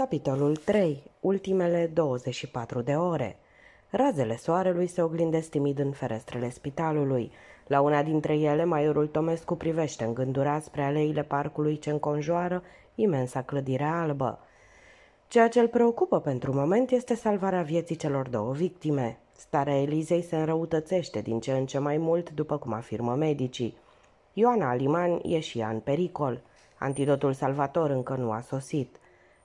Capitolul 3. Ultimele 24 de ore. Razele soarelui se oglindesc timid în ferestrele spitalului. La una dintre ele, maiorul Tomescu privește îngândurat spre aleile parcului ce înconjoară imensa clădire albă. Ceea ce îl preocupă pentru moment este salvarea vieții celor două victime. Starea Elizei se înrăutățește din ce în ce mai mult, după cum afirmă medicii. Ioana Aliman e și ea în pericol. Antidotul salvator încă nu a sosit.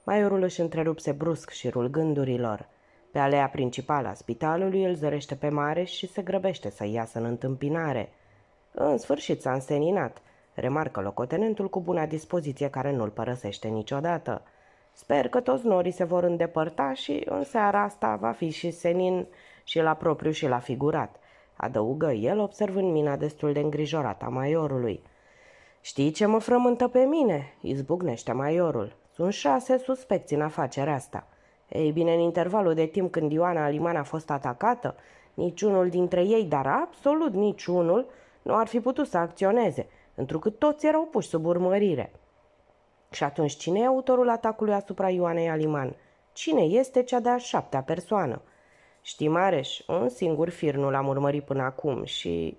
Maiorul își întrerupse brusc șirul gândurilor. Pe alea principală a spitalului îl zărește pe mare și se grăbește să iasă în întâmpinare. În sfârșit s-a înseninat, remarcă locotenentul cu buna dispoziție care nu-l părăsește niciodată. Sper că toți norii se vor îndepărta și în seara asta va fi și senin și la propriu și la figurat, adăugă el observând mina destul de îngrijorată a maiorului. Știi ce mă frământă pe mine?" izbucnește maiorul. Sunt șase suspecți în afacerea asta. Ei bine, în intervalul de timp când Ioana Aliman a fost atacată, niciunul dintre ei, dar absolut niciunul, nu ar fi putut să acționeze, întrucât toți erau puși sub urmărire. Și atunci cine e autorul atacului asupra Ioanei Aliman? Cine este cea de-a șaptea persoană? Știi, Mareș, un singur fir nu l-am urmărit până acum și...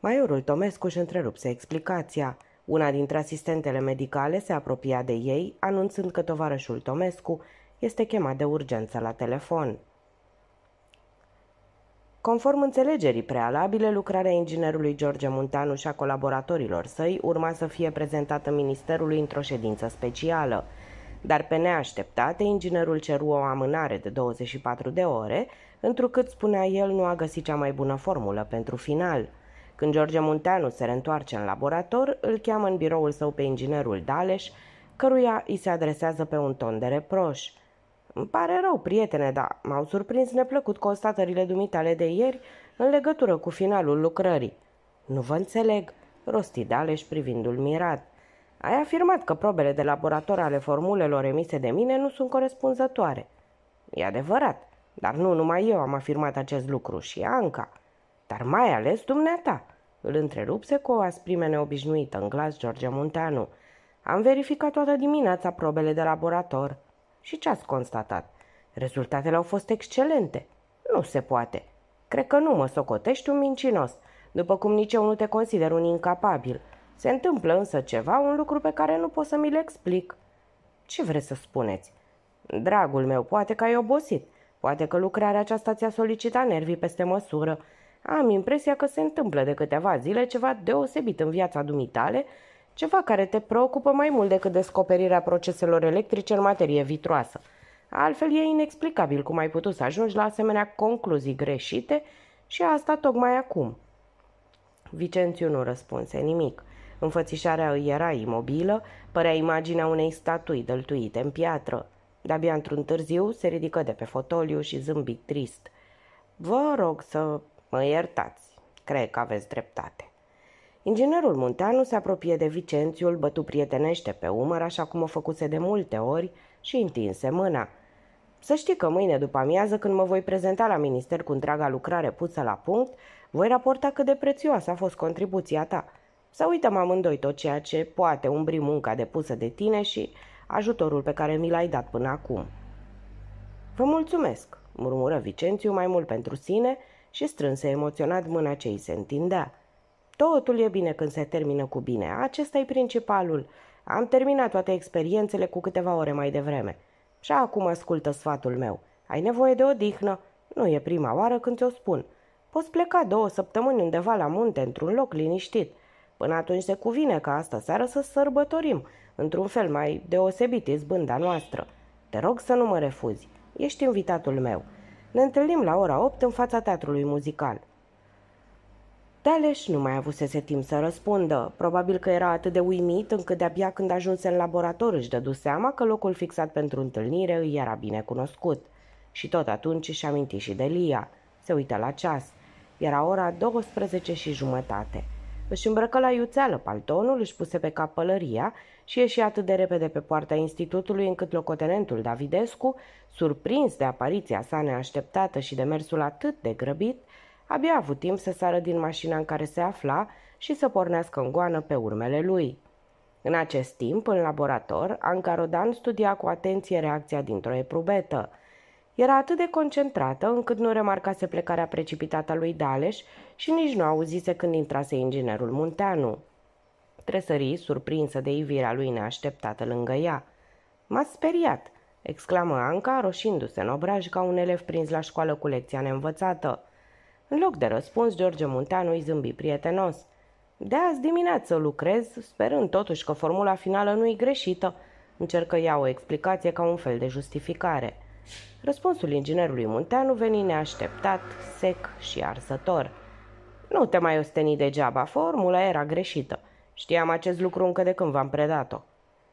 Maiorul Tomescu își întrerupse explicația – una dintre asistentele medicale se apropia de ei, anunțând că tovarășul Tomescu este chemat de urgență la telefon. Conform înțelegerii prealabile, lucrarea inginerului George Munteanu și a colaboratorilor săi urma să fie prezentată Ministerului într-o ședință specială. Dar pe neașteptate, inginerul ceru o amânare de 24 de ore, întrucât, spunea el, nu a găsit cea mai bună formulă pentru final – când George Munteanu se reîntoarce în laborator, îl cheamă în biroul său pe inginerul Daleș, căruia îi se adresează pe un ton de reproș. Îmi pare rău, prietene, dar m-au surprins neplăcut constatările dumitale de ieri în legătură cu finalul lucrării. Nu vă înțeleg, rosti Daleș privindu-l mirat. Ai afirmat că probele de laborator ale formulelor emise de mine nu sunt corespunzătoare. E adevărat, dar nu numai eu am afirmat acest lucru și Anca, dar mai ales dumneata. Îl întrerupse cu o asprime neobișnuită în glas George Munteanu. Am verificat toată dimineața probele de laborator. Și ce ați constatat? Rezultatele au fost excelente. Nu se poate. Cred că nu mă socotești un mincinos, după cum nici eu nu te consider un incapabil. Se întâmplă însă ceva, un lucru pe care nu pot să mi-l explic. Ce vreți să spuneți? Dragul meu, poate că ai obosit. Poate că lucrarea aceasta ți-a solicitat nervii peste măsură. Am impresia că se întâmplă de câteva zile ceva deosebit în viața dumitale, ceva care te preocupă mai mult decât descoperirea proceselor electrice în materie vitroasă. Altfel e inexplicabil cum ai putut să ajungi la asemenea concluzii greșite și asta tocmai acum. Vicențiu nu răspunse nimic. Înfățișarea îi era imobilă, părea imaginea unei statui dăltuite în piatră. De-abia într-un târziu se ridică de pe fotoliu și zâmbi trist. Vă rog să Mă iertați, cred că aveți dreptate. Inginerul Munteanu se apropie de Vicențiul, bătu prietenește pe umăr, așa cum o făcuse de multe ori, și întinse mâna. Să știi că mâine după amiază, când mă voi prezenta la minister cu întreaga lucrare pusă la punct, voi raporta cât de prețioasă a fost contribuția ta. Să uităm amândoi tot ceea ce poate umbri munca depusă de tine și ajutorul pe care mi l-ai dat până acum. Vă mulțumesc, murmură Vicențiu mai mult pentru sine, și strânse emoționat mâna ce îi se întindea. Totul e bine când se termină cu bine, acesta e principalul. Am terminat toate experiențele cu câteva ore mai devreme. Și acum ascultă sfatul meu. Ai nevoie de odihnă. Nu e prima oară când ți-o spun. Poți pleca două săptămâni undeva la munte, într-un loc liniștit. Până atunci se cuvine ca asta seară să sărbătorim, într-un fel mai deosebit izbânda noastră. Te rog să nu mă refuzi. Ești invitatul meu. Ne întâlnim la ora 8 în fața teatrului muzical. Daleș nu mai avusese timp să răspundă. Probabil că era atât de uimit încât de-abia când ajunse în laborator își dădu seama că locul fixat pentru întâlnire îi era bine cunoscut. Și tot atunci își aminti și de Lia. Se uită la ceas. Era ora 12 și jumătate. Își îmbrăcă la iuțeală paltonul, își puse pe cap pălăria și ieși atât de repede pe poarta institutului încât locotenentul Davidescu, surprins de apariția sa neașteptată și de mersul atât de grăbit, abia a avut timp să sară din mașina în care se afla și să pornească în goană pe urmele lui. În acest timp, în laborator, Anca Rodan studia cu atenție reacția dintr-o eprubetă. Era atât de concentrată încât nu remarcase plecarea precipitată a lui Daleș și nici nu auzise când intrase inginerul Munteanu tresări surprinsă de ivirea lui neașteptată lângă ea. M-a speriat!" exclamă Anca, roșindu-se în obraj ca un elev prins la școală cu lecția neînvățată. În loc de răspuns, George Munteanu îi zâmbi prietenos. De azi dimineață lucrez, sperând totuși că formula finală nu-i greșită. Încercă ea o explicație ca un fel de justificare. Răspunsul inginerului Munteanu veni neașteptat, sec și arsător. Nu te mai osteni degeaba, formula era greșită. Știam acest lucru încă de când v-am predat-o.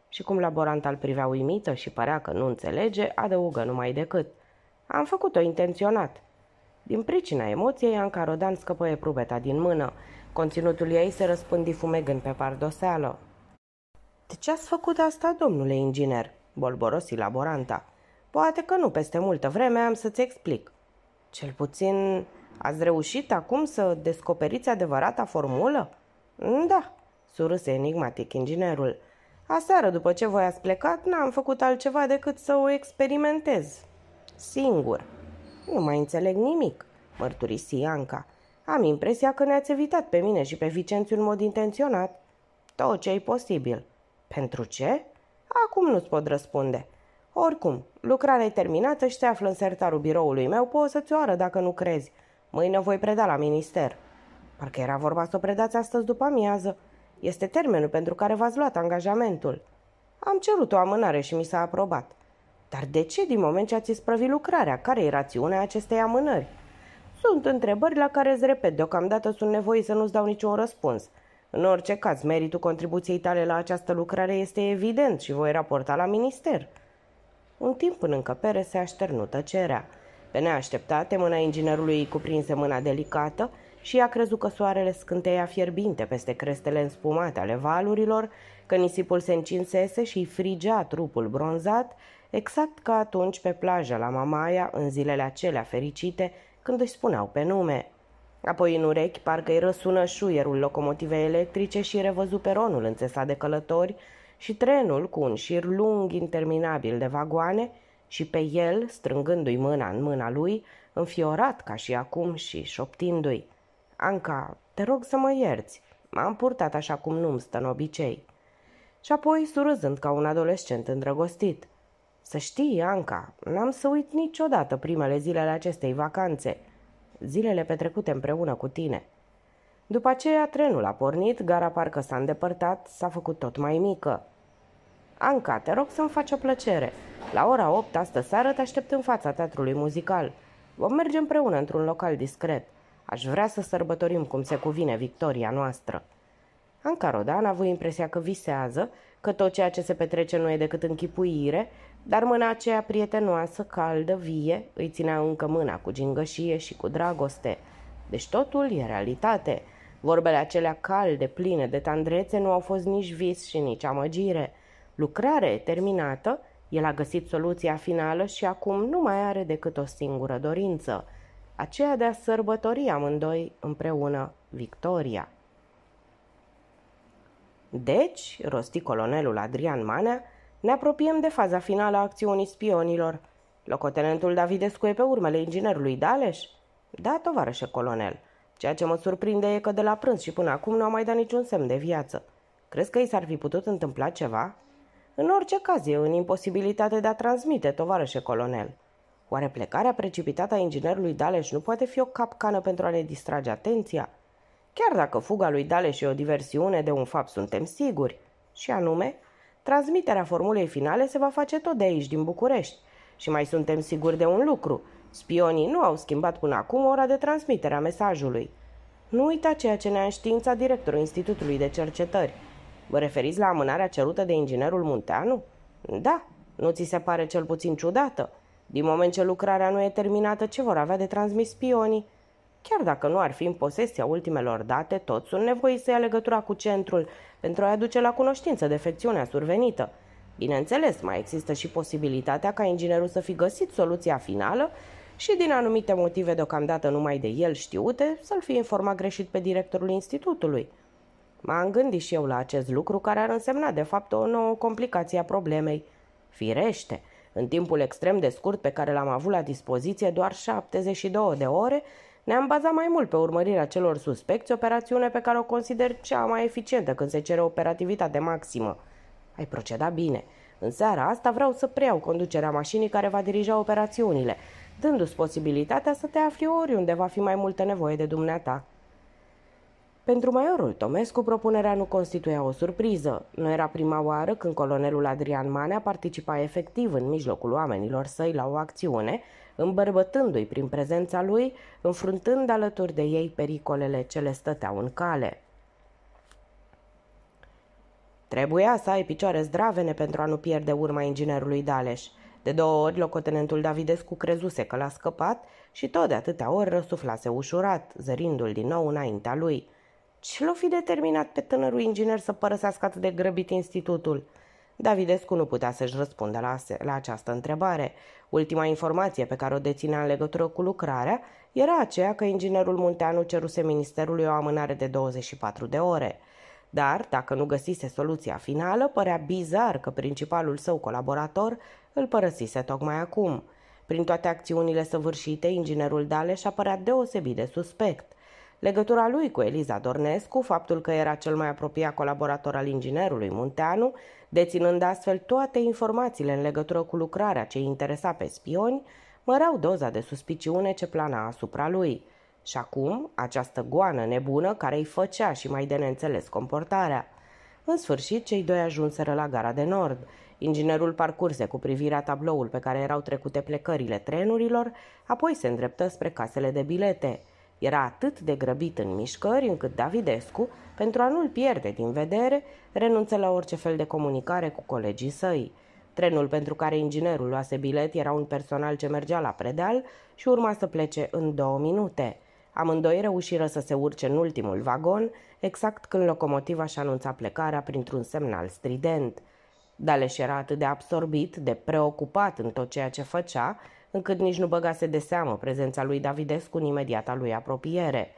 Și cum laboranta îl privea uimită și părea că nu înțelege, adăugă numai decât. Am făcut-o intenționat. Din pricina emoției, Anca Rodan scăpăie prubeta din mână. Conținutul ei se răspândi fumegând pe pardoseală. De ce ați făcut asta, domnule inginer?" bolborosi laboranta. Poate că nu peste multă vreme am să-ți explic." Cel puțin ați reușit acum să descoperiți adevărata formulă?" Da, surâse enigmatic inginerul. Aseară, după ce voi ați plecat, n-am făcut altceva decât să o experimentez. Singur. Nu mai înțeleg nimic, mărturisi Anca. Am impresia că ne-ați evitat pe mine și pe Vicențiu în mod intenționat. Tot ce e posibil. Pentru ce? Acum nu-ți pot răspunde. Oricum, lucrarea e terminată și se află în sertarul biroului meu, poți să-ți oară dacă nu crezi. Mâine o voi preda la minister. Parcă era vorba să o predați astăzi după amiază. Este termenul pentru care v-ați luat angajamentul. Am cerut o amânare și mi s-a aprobat. Dar de ce din moment ce ați isprăvit lucrarea? Care e rațiunea acestei amânări? Sunt întrebări la care îți repet, deocamdată sunt nevoie să nu-ți dau niciun răspuns. În orice caz, meritul contribuției tale la această lucrare este evident și voi raporta la minister. Un timp în încăpere se așternută cerea. Pe neașteptate, mâna inginerului îi cuprinse mâna delicată și a crezut că soarele scânteia fierbinte peste crestele înspumate ale valurilor, că nisipul se încinsese și frigea trupul bronzat, exact ca atunci pe plajă la Mamaia, în zilele acelea fericite, când își spuneau pe nume. Apoi în urechi parcă îi răsună șuierul locomotivei electrice și revăzu peronul înțesat de călători și trenul cu un șir lung interminabil de vagoane și pe el, strângându-i mâna în mâna lui, înfiorat ca și acum și șoptindu-i – Anca, te rog să mă ierți, m-am purtat așa cum nu-mi stă în obicei. Și apoi, surâzând ca un adolescent îndrăgostit, Să știi, Anca, n-am să uit niciodată primele zile ale acestei vacanțe, zilele petrecute împreună cu tine. După aceea, trenul a pornit, gara parcă s-a îndepărtat, s-a făcut tot mai mică. Anca, te rog să-mi faci o plăcere. La ora 8 astă seară te aștept în fața teatrului muzical. Vom merge împreună într-un local discret. Aș vrea să sărbătorim cum se cuvine victoria noastră. Anca Rodan a avut impresia că visează, că tot ceea ce se petrece nu e decât închipuire, dar mâna aceea prietenoasă, caldă, vie, îi ținea încă mâna cu gingășie și cu dragoste. Deci totul e realitate. Vorbele acelea calde, pline de tandrețe, nu au fost nici vis și nici amăgire. Lucrare terminată, el a găsit soluția finală și acum nu mai are decât o singură dorință – aceea de a sărbători amândoi împreună victoria. Deci, rosti colonelul Adrian Manea, ne apropiem de faza finală a acțiunii spionilor. Locotenentul Davidescu e pe urmele inginerului Daleș? Da, tovarășe colonel. Ceea ce mă surprinde e că de la prânz și până acum nu a mai dat niciun semn de viață. Crezi că i s-ar fi putut întâmpla ceva? În orice caz e în imposibilitate de a transmite, tovarășe colonel. Oare plecarea precipitată a inginerului Daleș nu poate fi o capcană pentru a ne distrage atenția? Chiar dacă fuga lui Daleș e o diversiune de un fapt, suntem siguri. Și anume, transmiterea formulei finale se va face tot de aici, din București. Și mai suntem siguri de un lucru. Spionii nu au schimbat până acum ora de transmitere a mesajului. Nu uita ceea ce ne-a înștiințat directorul Institutului de Cercetări. Vă referiți la amânarea cerută de inginerul Munteanu? Da, nu ți se pare cel puțin ciudată? Din moment ce lucrarea nu e terminată, ce vor avea de transmis spionii? Chiar dacă nu ar fi în posesia ultimelor date, toți sunt nevoiți să ia legătura cu centrul pentru a-i aduce la cunoștință defecțiunea survenită. Bineînțeles, mai există și posibilitatea ca inginerul să fi găsit soluția finală și din anumite motive deocamdată numai de el știute, să-l fi informat greșit pe directorul institutului. M-am gândit și eu la acest lucru care ar însemna de fapt o nouă complicație a problemei. Firește! În timpul extrem de scurt pe care l-am avut la dispoziție, doar 72 de ore, ne-am bazat mai mult pe urmărirea celor suspecți, operațiune pe care o consider cea mai eficientă când se cere operativitate maximă. Ai procedat bine. În seara asta vreau să preiau conducerea mașinii care va dirija operațiunile, dându-ți posibilitatea să te afli oriunde va fi mai multă nevoie de dumneata. Pentru maiorul Tomescu, propunerea nu constituia o surpriză. Nu era prima oară când colonelul Adrian Manea participa efectiv în mijlocul oamenilor săi la o acțiune, îmbărbătându-i prin prezența lui, înfruntând alături de ei pericolele ce le stăteau în cale. Trebuia să ai picioare zdravene pentru a nu pierde urma inginerului Daleș. De două ori, locotenentul Davidescu crezuse că l-a scăpat și tot de atâtea ori răsuflase ușurat, zărindu-l din nou înaintea lui – ce l-o fi determinat pe tânărul inginer să părăsească atât de grăbit institutul? Davidescu nu putea să-și răspundă la, la această întrebare. Ultima informație pe care o deținea în legătură cu lucrarea era aceea că inginerul Munteanu ceruse ministerului o amânare de 24 de ore. Dar, dacă nu găsise soluția finală, părea bizar că principalul său colaborator îl părăsise tocmai acum. Prin toate acțiunile săvârșite, inginerul Daleș apărea deosebit de suspect. Legătura lui cu Eliza Dornescu, faptul că era cel mai apropiat colaborator al inginerului Munteanu, deținând astfel toate informațiile în legătură cu lucrarea ce interesa pe spioni, măreau doza de suspiciune ce plana asupra lui. Și acum, această goană nebună care îi făcea și mai de neînțeles comportarea. În sfârșit, cei doi ajunseră la gara de nord. Inginerul parcurse cu privirea tabloul pe care erau trecute plecările trenurilor, apoi se îndreptă spre casele de bilete – era atât de grăbit în mișcări încât Davidescu, pentru a nu-l pierde din vedere, renunță la orice fel de comunicare cu colegii săi. Trenul pentru care inginerul luase bilet era un personal ce mergea la predeal și urma să plece în două minute. Amândoi reușiră să se urce în ultimul vagon, exact când locomotiva și anunța plecarea printr-un semnal strident. Daleș era atât de absorbit, de preocupat în tot ceea ce făcea, încât nici nu băgase de seamă prezența lui Davidescu în imediata lui apropiere.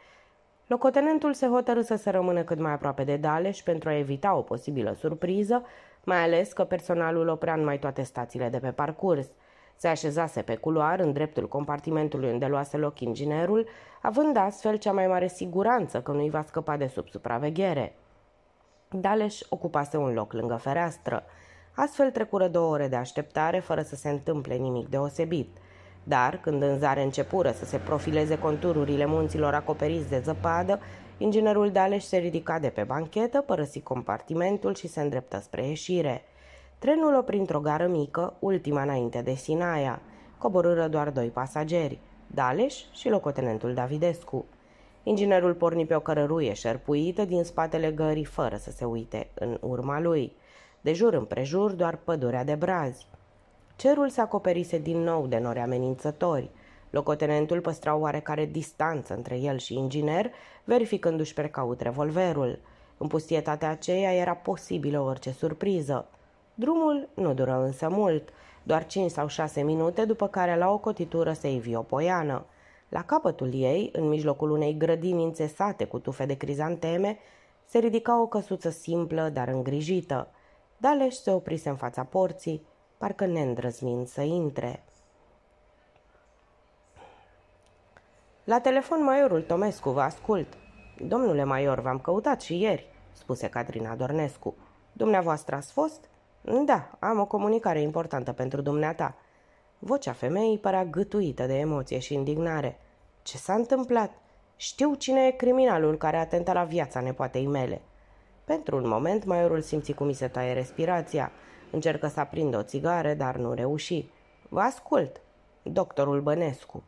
Locotenentul se hotărâ să se rămână cât mai aproape de Daleș pentru a evita o posibilă surpriză, mai ales că personalul oprea în mai toate stațiile de pe parcurs. Se așezase pe culoar în dreptul compartimentului unde luase loc inginerul, având astfel cea mai mare siguranță că nu-i va scăpa de sub supraveghere. Daleș ocupase un loc lângă fereastră – Astfel trecură două ore de așteptare fără să se întâmple nimic deosebit. Dar, când în zare începură să se profileze contururile munților acoperiți de zăpadă, inginerul Daleș se ridica de pe banchetă, părăsi compartimentul și se îndreptă spre ieșire. Trenul opri într-o gară mică, ultima înainte de Sinaia. Coborâră doar doi pasageri, Daleș și locotenentul Davidescu. Inginerul porni pe o cărăruie șerpuită din spatele gării fără să se uite în urma lui – de jur împrejur doar pădurea de brazi. Cerul se acoperise din nou de nori amenințători. Locotenentul păstra oarecare distanță între el și inginer, verificându-și precaut revolverul. În pustietatea aceea era posibilă orice surpriză. Drumul nu dură însă mult, doar 5 sau 6 minute, după care la o cotitură se ivi o poiană. La capătul ei, în mijlocul unei grădini înțesate cu tufe de crizanteme, se ridica o căsuță simplă, dar îngrijită – Daleș se oprise în fața porții, parcă neîndrăznind să intre. La telefon maiorul Tomescu, vă ascult. Domnule maior, v-am căutat și ieri, spuse Cadrina Dornescu. Dumneavoastră ați fost? Da, am o comunicare importantă pentru dumneata. Vocea femeii părea gâtuită de emoție și indignare. Ce s-a întâmplat? Știu cine e criminalul care atenta la viața nepoatei mele. Pentru un moment, maiorul simți cum îi se taie respirația. Încercă să aprindă o țigară, dar nu reuși. Vă ascult, doctorul Bănescu.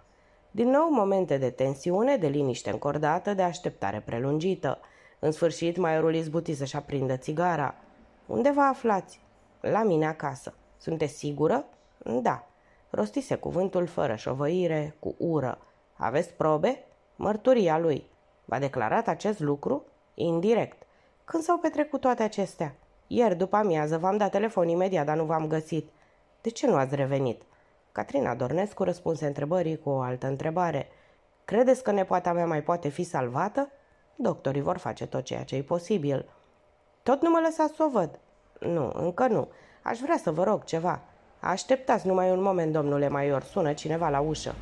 Din nou momente de tensiune, de liniște încordată, de așteptare prelungită. În sfârșit, maiorul izbuti să-și aprindă țigara. Unde vă aflați? La mine acasă. Sunteți sigură? Da. Rostise cuvântul fără șovăire, cu ură. Aveți probe? Mărturia lui. V-a declarat acest lucru? Indirect. Când s-au petrecut toate acestea? Ieri după amiază v-am dat telefon imediat, dar nu v-am găsit. De ce nu ați revenit? Catrina Dornescu răspunse întrebării cu o altă întrebare. Credeți că nepoata mea mai poate fi salvată? Doctorii vor face tot ceea ce e posibil. Tot nu mă lăsați să o văd. Nu, încă nu. Aș vrea să vă rog ceva. Așteptați numai un moment, domnule Maior, sună cineva la ușă.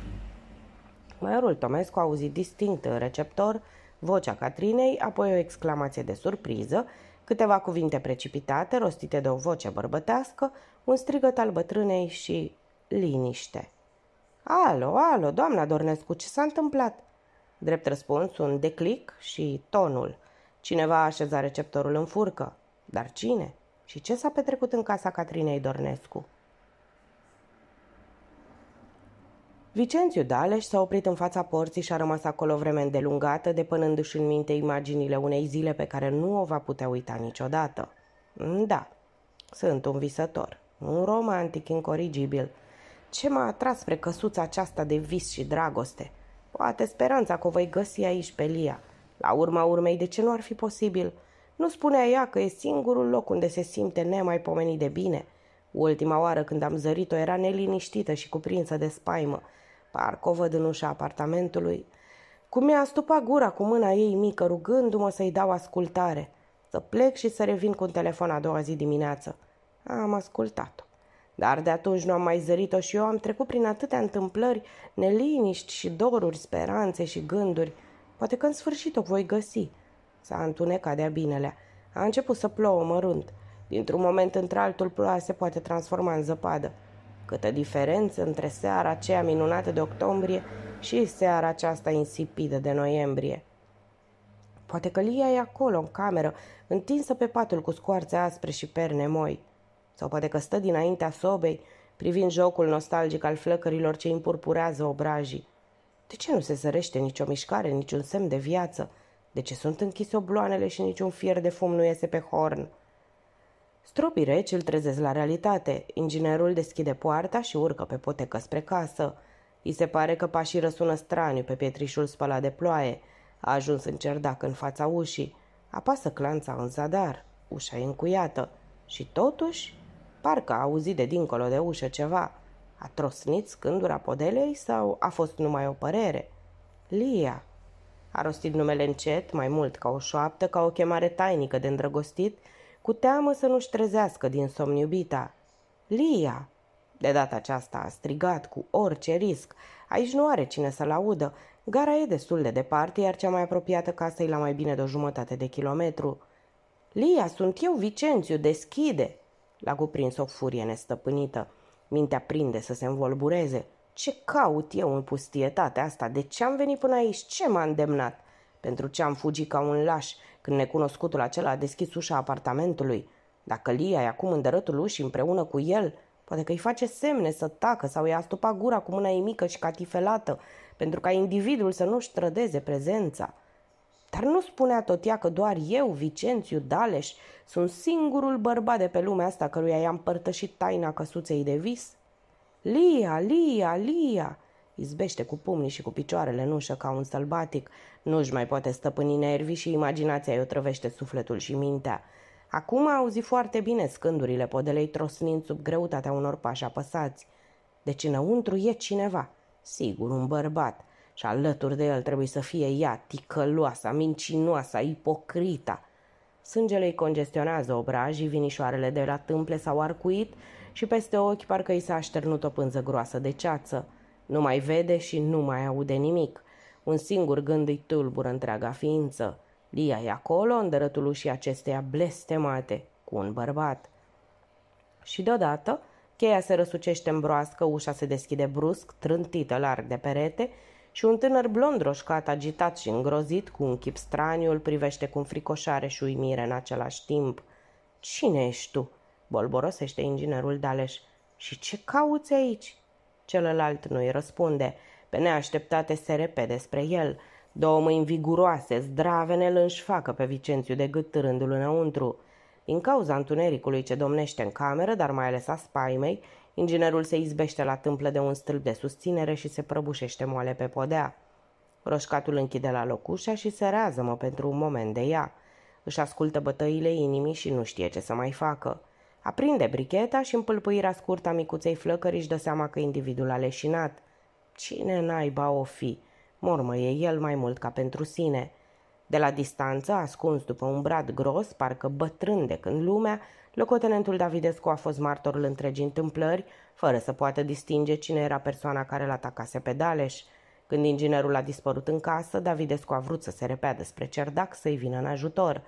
Maiorul Tomescu a auzit distinct în receptor vocea Catrinei, apoi o exclamație de surpriză, câteva cuvinte precipitate rostite de o voce bărbătească, un strigăt al bătrânei și liniște. Alo, alo, doamna Dornescu, ce s-a întâmplat?" Drept răspuns, un declic și tonul. Cineva a așezat receptorul în furcă. Dar cine? Și ce s-a petrecut în casa Catrinei Dornescu? Vicențiu Daleș s-a oprit în fața porții și a rămas acolo vreme îndelungată, depănându-și în minte imaginile unei zile pe care nu o va putea uita niciodată. Da, sunt un visător, un romantic incorrigibil. Ce m-a atras spre căsuța aceasta de vis și dragoste? Poate speranța că o voi găsi aici pe Lia. La urma urmei, de ce nu ar fi posibil? Nu spunea ea că e singurul loc unde se simte nemaipomenit de bine. Ultima oară când am zărit-o era neliniștită și cuprinsă de spaimă văd din ușa apartamentului, cum mi-a stupat gura cu mâna ei mică rugându-mă să-i dau ascultare, să plec și să revin cu un telefon a doua zi dimineață. Am ascultat-o. Dar de atunci nu am mai zărit-o și eu am trecut prin atâtea întâmplări, neliniști și doruri, speranțe și gânduri. Poate că în sfârșit o voi găsi. S-a întunecat de-a binelea. A început să plouă mărunt. Dintr-un moment într-altul ploaia se poate transforma în zăpadă. Câtă diferență între seara aceea minunată de octombrie și seara aceasta insipidă de noiembrie. Poate că Lia e acolo, în cameră, întinsă pe patul cu scoarțe aspre și perne moi. Sau poate că stă dinaintea sobei, privind jocul nostalgic al flăcărilor ce împurpurează obrajii. De ce nu se sărește nicio mișcare, niciun semn de viață? De ce sunt închise obloanele și niciun fier de fum nu iese pe horn?' Stropii reci îl trezesc la realitate. Inginerul deschide poarta și urcă pe potecă spre casă. I se pare că pașii răsună straniu pe pietrișul spălat de ploaie. A ajuns în cerdac în fața ușii. Apasă clanța în zadar. Ușa e încuiată. Și totuși, parcă a auzit de dincolo de ușă ceva. A trosnit scândura podelei sau a fost numai o părere? Lia. A rostit numele încet, mai mult ca o șoaptă, ca o chemare tainică de îndrăgostit cu teamă să nu-și trezească din somn iubita. Lia! De data aceasta a strigat cu orice risc. Aici nu are cine să-l audă. Gara e destul de departe, iar cea mai apropiată casă e la mai bine de o jumătate de kilometru. Lia, sunt eu, Vicențiu, deschide!" L-a cuprins o furie nestăpânită. Mintea prinde să se învolbureze. Ce caut eu în pustietatea asta? De ce am venit până aici? Ce m-a îndemnat? Pentru ce am fugit ca un laș când necunoscutul acela a deschis ușa apartamentului? Dacă Lia e acum în dărătul ușii împreună cu el, poate că îi face semne să tacă sau i-a stupa gura cu mâna ei mică și catifelată, pentru ca individul să nu-și trădeze prezența. Dar nu spunea tot ea că doar eu, Vicențiu Daleș, sunt singurul bărbat de pe lumea asta căruia i-am părtășit taina căsuței de vis? Lia, Lia, Lia! Izbește cu pumnii și cu picioarele în ușă ca un sălbatic. Nu-și mai poate stăpâni nervii și imaginația îi otrăvește sufletul și mintea. Acum a auzit foarte bine scândurile podelei trosnind sub greutatea unor pași apăsați. Deci înăuntru e cineva, sigur un bărbat, și alături de el trebuie să fie ea, ticăloasa, mincinoasa, ipocrita. Sângele îi congestionează obrajii, vinișoarele de la tâmple s-au arcuit și peste ochi parcă i s-a așternut o pânză groasă de ceață. Nu mai vede și nu mai aude nimic. Un singur gând îi tulbură întreaga ființă. Lia e acolo, în dărătul ușii acesteia blestemate, cu un bărbat. Și deodată, cheia se răsucește în broască, ușa se deschide brusc, trântită larg de perete, și un tânăr blond roșcat, agitat și îngrozit, cu un chip straniu, îl privește cu fricoșare și uimire în același timp. Cine ești tu?" bolborosește inginerul Daleș. Și ce cauți aici?" Celălalt nu-i răspunde. Pe neașteptate se repede spre el. Două mâini viguroase, zdravene, îl înșfacă pe Vicențiu de gât târându-l înăuntru. Din cauza întunericului ce domnește în cameră, dar mai ales a spaimei, inginerul se izbește la tâmplă de un stâlp de susținere și se prăbușește moale pe podea. Roșcatul închide la locușa și se rează-mă pentru un moment de ea. Își ascultă bătăile inimii și nu știe ce să mai facă. Aprinde bricheta și împâlpâirea scurtă a micuței flăcări își dă seama că individul a leșinat. Cine naiba o fi? Mormăie el mai mult ca pentru sine. De la distanță, ascuns după un brad gros, parcă bătrân de când lumea, locotenentul Davidescu a fost martorul întregii întâmplări, fără să poată distinge cine era persoana care l-atacase pe Daleș. Când inginerul a dispărut în casă, Davidescu a vrut să se repea despre cerdac să-i vină în ajutor –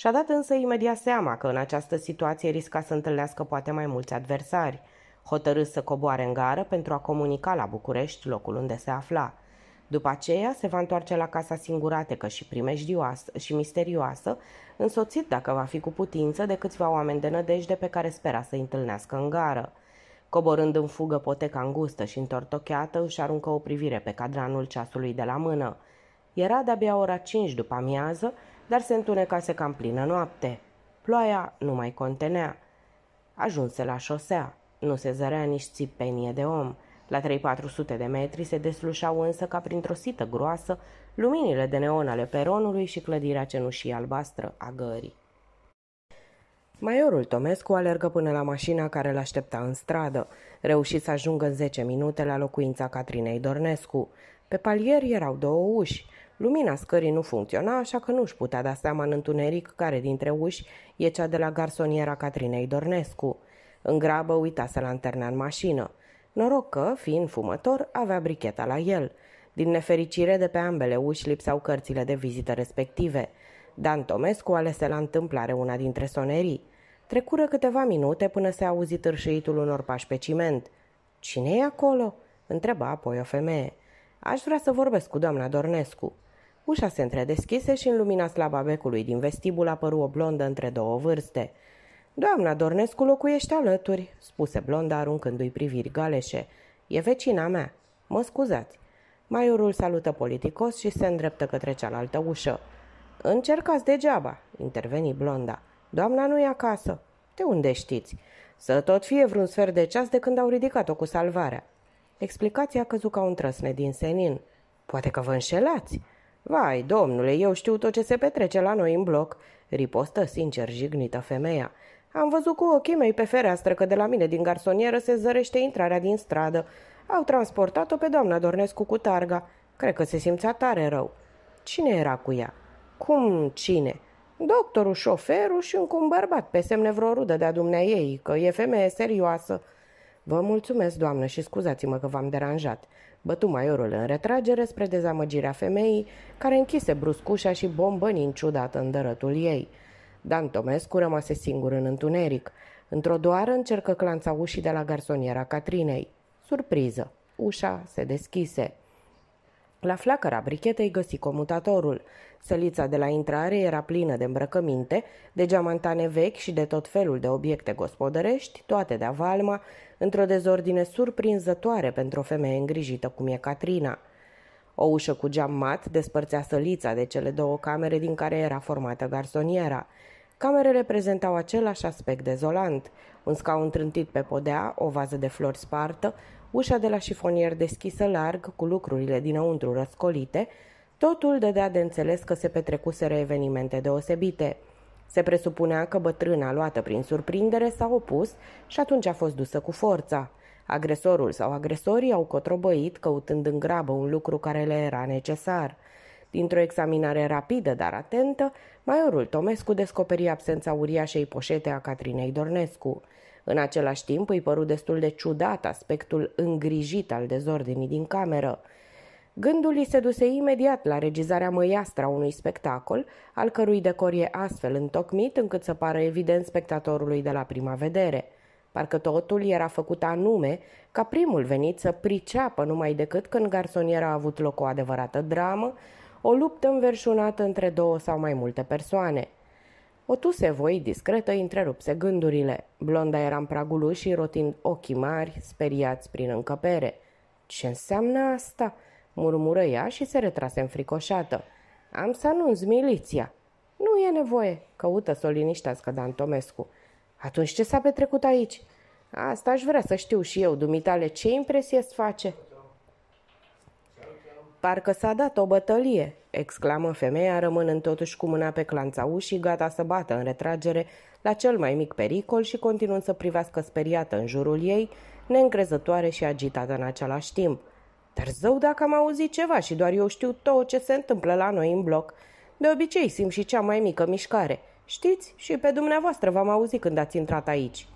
și-a dat însă imediat seama că în această situație risca să întâlnească poate mai mulți adversari, hotărât să coboare în gară pentru a comunica la București locul unde se afla. După aceea se va întoarce la casa singuratecă și primejdioasă și misterioasă, însoțit dacă va fi cu putință de câțiva oameni de nădejde pe care spera să-i întâlnească în gară. Coborând în fugă poteca îngustă și întortocheată, își aruncă o privire pe cadranul ceasului de la mână. Era de-abia ora 5 după amiază dar se întunecase cam plină noapte. Ploaia nu mai contenea. Ajunse la șosea. Nu se zărea nici țipenie de om. La 3-400 de metri se deslușau însă ca printr-o sită groasă luminile de neon ale peronului și clădirea cenușii albastră a gării. Maiorul Tomescu alergă până la mașina care îl aștepta în stradă. Reuși să ajungă în 10 minute la locuința Catrinei Dornescu. Pe palier erau două uși. Lumina scării nu funcționa, așa că nu își putea da seama în întuneric care dintre uși e cea de la garsoniera Catrinei Dornescu. În grabă să lanterna în mașină. Noroc că, fiind fumător, avea bricheta la el. Din nefericire, de pe ambele uși lipsau cărțile de vizită respective. Dan Tomescu alese la întâmplare una dintre sonerii. Trecură câteva minute până se auzi târșăitul unor pași pe ciment. Cine e acolo?" întreba apoi o femeie. Aș vrea să vorbesc cu doamna Dornescu." Ușa se întredeschise și în lumina slaba becului din vestibul apăru o blondă între două vârste. Doamna Dornescu locuiește alături," spuse blonda aruncându-i priviri galeșe. E vecina mea. Mă scuzați." Maiorul salută politicos și se îndreptă către cealaltă ușă. Încercați degeaba," interveni blonda. Doamna nu e acasă." De unde știți?" Să tot fie vreun sfert de ceas de când au ridicat-o cu salvarea." Explicația căzu ca un trăsne din senin. Poate că vă înșelați." Vai, domnule, eu știu tot ce se petrece la noi în bloc, ripostă sincer jignită femeia. Am văzut cu ochii mei pe fereastră că de la mine din garsonieră se zărește intrarea din stradă. Au transportat-o pe doamna Dornescu cu targa. Cred că se simțea tare rău. Cine era cu ea? Cum cine? Doctorul, șoferul și încă un bărbat, pe semne vreo rudă de-a dumnea ei, că e femeie serioasă. Vă mulțumesc, doamnă, și scuzați-mă că v-am deranjat bătu maiorul în retragere spre dezamăgirea femeii, care închise brusc ușa și bombăni ciudată în dărătul ei. Dan Tomescu rămase singur în întuneric. Într-o doară încercă clanța ușii de la garsoniera Catrinei. Surpriză! Ușa se deschise. La flacăra brichetei găsi comutatorul. Sălița de la intrare era plină de îmbrăcăminte, de geamantane vechi și de tot felul de obiecte gospodărești, toate de avalma, într-o dezordine surprinzătoare pentru o femeie îngrijită cum e Catrina. O ușă cu geam mat despărțea sălița de cele două camere din care era formată garsoniera. Camerele prezentau același aspect dezolant. Un scaun trântit pe podea, o vază de flori spartă, ușa de la șifonier deschisă larg, cu lucrurile dinăuntru răscolite, totul dădea de înțeles că se petrecuseră evenimente deosebite. Se presupunea că bătrâna luată prin surprindere s-a opus și atunci a fost dusă cu forța. Agresorul sau agresorii au cotrobăit căutând în grabă un lucru care le era necesar. Dintr-o examinare rapidă, dar atentă, maiorul Tomescu descoperi absența uriașei poșete a Catrinei Dornescu – în același timp îi păru destul de ciudat aspectul îngrijit al dezordinii din cameră. Gândul îi se duse imediat la regizarea măiastra unui spectacol, al cărui decor e astfel întocmit încât să pară evident spectatorului de la prima vedere. Parcă totul era făcut anume ca primul venit să priceapă numai decât când garsoniera a avut loc o adevărată dramă, o luptă înverșunată între două sau mai multe persoane – o tuse voi discretă întrerupse gândurile. Blonda era în pragul ușii, rotind ochii mari, speriați prin încăpere. Ce înseamnă asta?" murmură ea și se retrase înfricoșată. Am să anunț miliția." Nu e nevoie," căută să o liniștească Dan Tomescu. Atunci ce s-a petrecut aici?" Asta aș vrea să știu și eu, dumitale, ce impresie îți face?" Parcă s-a dat o bătălie!" exclamă femeia, rămânând totuși cu mâna pe clanța ușii, gata să bată în retragere la cel mai mic pericol și continuând să privească speriată în jurul ei, neîncrezătoare și agitată în același timp. Dar zău dacă am auzit ceva și doar eu știu tot ce se întâmplă la noi în bloc. De obicei simt și cea mai mică mișcare. Știți? Și pe dumneavoastră v-am auzit când ați intrat aici."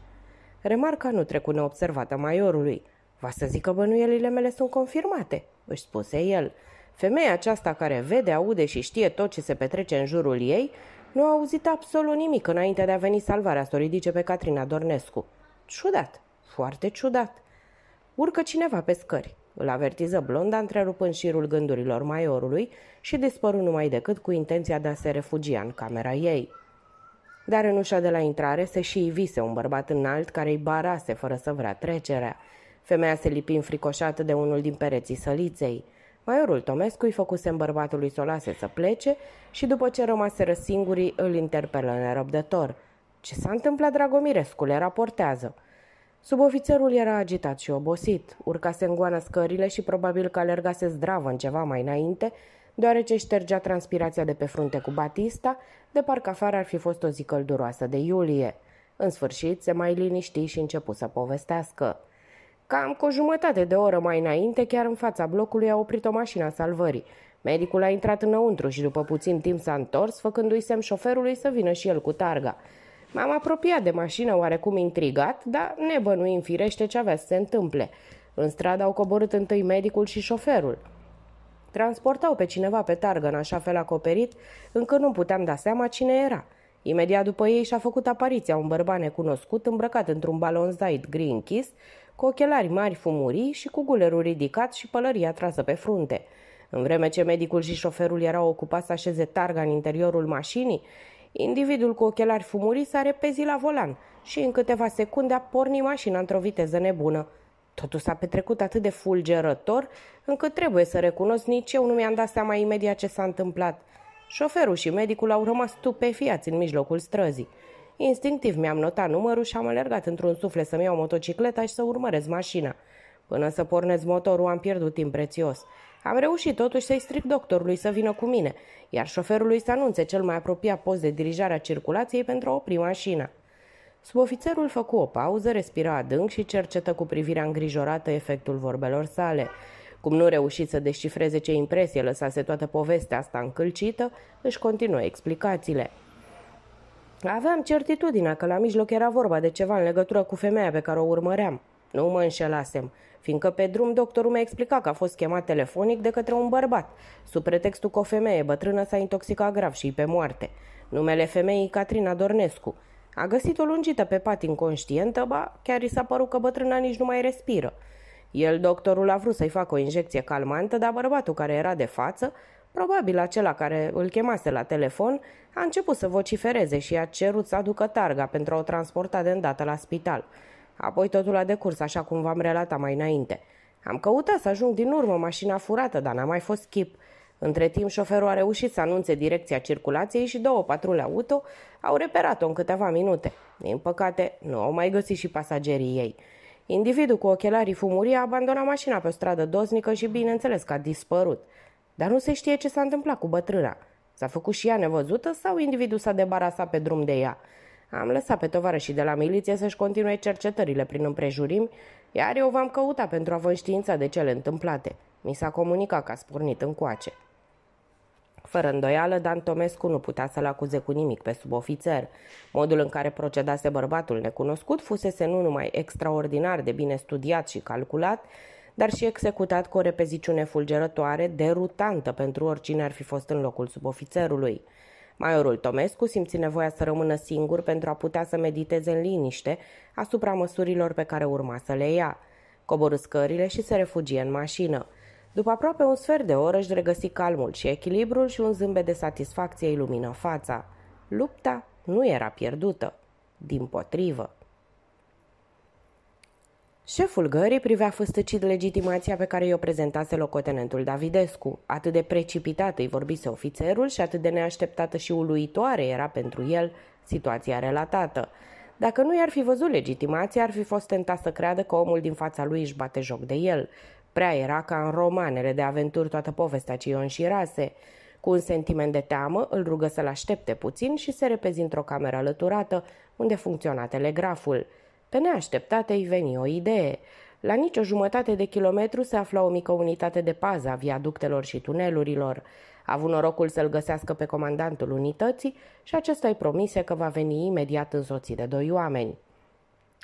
Remarca nu trecu neobservată maiorului – Va să zic că bănuielile mele sunt confirmate, își spuse el. Femeia aceasta care vede, aude și știe tot ce se petrece în jurul ei, nu a auzit absolut nimic înainte de a veni salvarea să o ridice pe Catrina Dornescu. Ciudat, foarte ciudat. Urcă cineva pe scări. Îl avertiză blonda, întrerupând șirul gândurilor maiorului și dispăru numai decât cu intenția de a se refugia în camera ei. Dar în ușa de la intrare se și ivise un bărbat înalt care îi barase fără să vrea trecerea. Femeia se lipi înfricoșată de unul din pereții săliței. Maiorul Tomescu îi făcuse în bărbatului lase să plece și după ce rămaseră singurii îl interpelă nerăbdător. Ce s-a întâmplat, Dragomirescule? Raportează!" Subofițerul era agitat și obosit, urcase în goană scările și probabil că alergase zdravă în ceva mai înainte, deoarece ștergea transpirația de pe frunte cu Batista, de parcă afară ar fi fost o zi călduroasă de iulie. În sfârșit, se mai liniști și începu să povestească. Cam cu o jumătate de oră mai înainte, chiar în fața blocului, a oprit o mașină a salvării. Medicul a intrat înăuntru și după puțin timp s-a întors, făcându-i semn șoferului să vină și el cu targa. M-am apropiat de mașină oarecum intrigat, dar în firește ce avea să se întâmple. În stradă au coborât întâi medicul și șoferul. Transportau pe cineva pe targă în așa fel acoperit, încă nu puteam da seama cine era. Imediat după ei și-a făcut apariția un bărbat necunoscut îmbrăcat într-un balon zait green kiss, cu ochelari mari fumurii și cu gulerul ridicat și pălăria trasă pe frunte. În vreme ce medicul și șoferul erau ocupați să așeze targa în interiorul mașinii, individul cu ochelari fumurii s-a repezit la volan și în câteva secunde a pornit mașina într-o viteză nebună. Totul s-a petrecut atât de fulgerător, încât trebuie să recunosc, nici eu nu mi-am dat seama imediat ce s-a întâmplat. Șoferul și medicul au rămas stupefiați în mijlocul străzii. Instinctiv mi-am notat numărul și am alergat într-un suflet să-mi iau motocicleta și să urmăresc mașina. Până să pornesc motorul am pierdut timp prețios. Am reușit totuși să-i stric doctorului să vină cu mine, iar șoferului să anunțe cel mai apropiat post de dirijare a circulației pentru a opri mașina. Subofițerul făcu o pauză, respira adânc și cercetă cu privirea îngrijorată efectul vorbelor sale. Cum nu reușit să descifreze ce impresie lăsase toată povestea asta încălcită, își continuă explicațiile – Aveam certitudinea că la mijloc era vorba de ceva în legătură cu femeia pe care o urmăream. Nu mă înșelasem, fiindcă pe drum doctorul mi-a explicat că a fost chemat telefonic de către un bărbat, sub pretextul că o femeie bătrână s-a intoxicat grav și pe moarte. Numele femeii Catrina Dornescu. A găsit-o lungită pe pat inconștientă, ba chiar i s-a părut că bătrâna nici nu mai respiră. El, doctorul, a vrut să-i facă o injecție calmantă, dar bărbatul care era de față Probabil acela care îl chemase la telefon a început să vocifereze și a cerut să aducă targa pentru a o transporta de îndată la spital. Apoi totul a decurs așa cum v-am relatat mai înainte. Am căutat să ajung din urmă mașina furată, dar n-a mai fost chip. Între timp, șoferul a reușit să anunțe direcția circulației și două patrule auto au reperat-o în câteva minute. Din păcate, nu au mai găsit și pasagerii ei. Individul cu ochelarii fumurii a abandonat mașina pe o stradă dosnică și, bineînțeles, că a dispărut. Dar nu se știe ce s-a întâmplat cu bătrâna. S-a făcut și ea nevăzută sau individul s-a debarasat pe drum de ea? Am lăsat pe și de la miliție să-și continue cercetările prin împrejurimi, iar eu v-am căutat pentru a vă înștiința de cele întâmplate. Mi s-a comunicat că spurnit în coace. Fără îndoială, Dan Tomescu nu putea să-l acuze cu nimic pe subofițer. Modul în care procedase bărbatul necunoscut fusese nu numai extraordinar de bine studiat și calculat, dar și executat cu o repeziciune fulgerătoare, derutantă pentru oricine ar fi fost în locul subofițerului. Maiorul Tomescu simți nevoia să rămână singur pentru a putea să mediteze în liniște asupra măsurilor pe care urma să le ia. Coborâ scările și se refugie în mașină. După aproape un sfert de oră își regăsi calmul și echilibrul și un zâmbet de satisfacție ilumină fața. Lupta nu era pierdută. Din potrivă. Șeful gării privea făstăcit legitimația pe care i-o prezentase locotenentul Davidescu. Atât de precipitat îi vorbise ofițerul și atât de neașteptată și uluitoare era pentru el situația relatată. Dacă nu i-ar fi văzut legitimația, ar fi fost tentat să creadă că omul din fața lui își bate joc de el. Prea era ca în romanele de aventuri toată povestea ce o înșirase. Cu un sentiment de teamă, îl rugă să-l aștepte puțin și se repezi într-o cameră alăturată, unde funcționa telegraful. Pe neașteptate îi veni o idee. La nicio jumătate de kilometru se afla o mică unitate de pază a viaductelor și tunelurilor. A avut norocul să-l găsească pe comandantul unității și acesta îi promise că va veni imediat însoțit de doi oameni.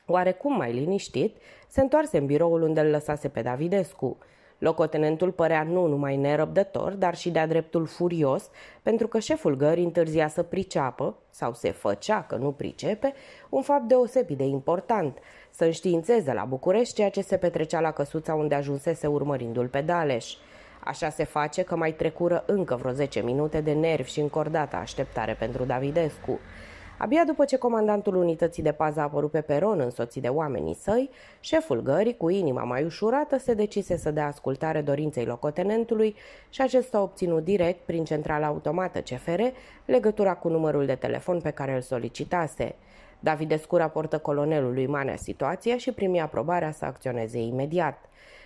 Oarecum mai liniștit, se întoarse în biroul unde îl lăsase pe Davidescu – Locotenentul părea nu numai nerăbdător, dar și de-a dreptul furios, pentru că șeful gării întârzia să priceapă, sau se făcea că nu pricepe, un fapt deosebit de important, să înștiințeze la București ceea ce se petrecea la căsuța unde ajunsese urmărindu-l pe Daleș. Așa se face că mai trecură încă vreo 10 minute de nervi și încordată așteptare pentru Davidescu. Abia după ce comandantul unității de pază a apărut pe peron însoțit de oamenii săi, șeful gării, cu inima mai ușurată, se decise să dea ascultare dorinței locotenentului și acesta a obținut direct, prin centrala automată CFR, legătura cu numărul de telefon pe care îl solicitase. Davidescu raportă colonelului Manea situația și primi aprobarea să acționeze imediat.